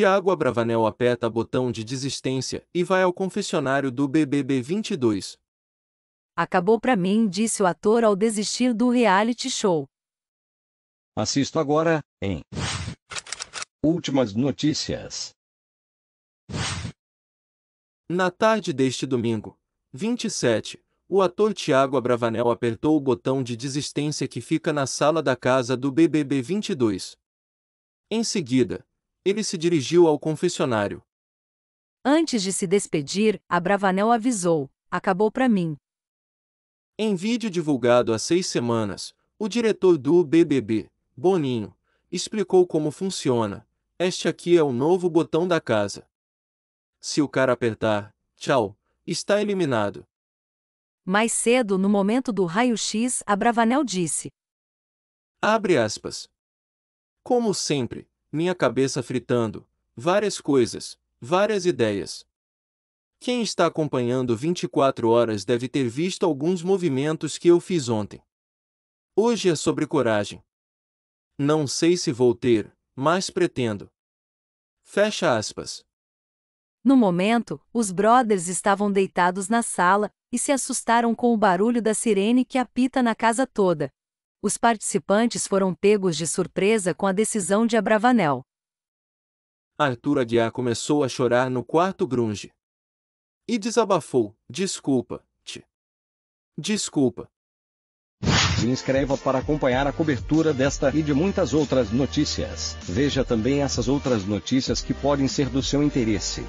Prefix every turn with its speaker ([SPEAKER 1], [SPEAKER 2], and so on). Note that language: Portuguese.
[SPEAKER 1] Tiago Abravanel aperta botão de desistência e vai ao confessionário do BBB 22.
[SPEAKER 2] Acabou pra mim, disse o ator ao desistir do reality show.
[SPEAKER 1] Assisto agora, em Últimas notícias. Na tarde deste domingo, 27, o ator Tiago Abravanel apertou o botão de desistência que fica na sala da casa do BBB 22. Em seguida, ele se dirigiu ao confessionário.
[SPEAKER 2] Antes de se despedir, Abravanel avisou: acabou para mim.
[SPEAKER 1] Em vídeo divulgado há seis semanas, o diretor do BBB, Boninho, explicou como funciona. Este aqui é o novo botão da casa. Se o cara apertar, tchau, está eliminado.
[SPEAKER 2] Mais cedo, no momento do raio-x, Abravanel disse:
[SPEAKER 1] Abre aspas. Como sempre, minha cabeça fritando, várias coisas, várias ideias. Quem está acompanhando 24 horas deve ter visto alguns movimentos que eu fiz ontem. Hoje é sobre coragem. Não sei se vou ter, mas pretendo. Fecha aspas.
[SPEAKER 2] No momento, os brothers estavam deitados na sala e se assustaram com o barulho da sirene que apita na casa toda os participantes foram pegos de surpresa com a decisão de Abravanel.
[SPEAKER 1] Arthur Aguiar começou a chorar no quarto grunge. E desabafou: Desculpa, te. Desculpa. Se inscreva para acompanhar a cobertura desta e de muitas outras notícias. Veja também essas outras notícias que podem ser do seu interesse.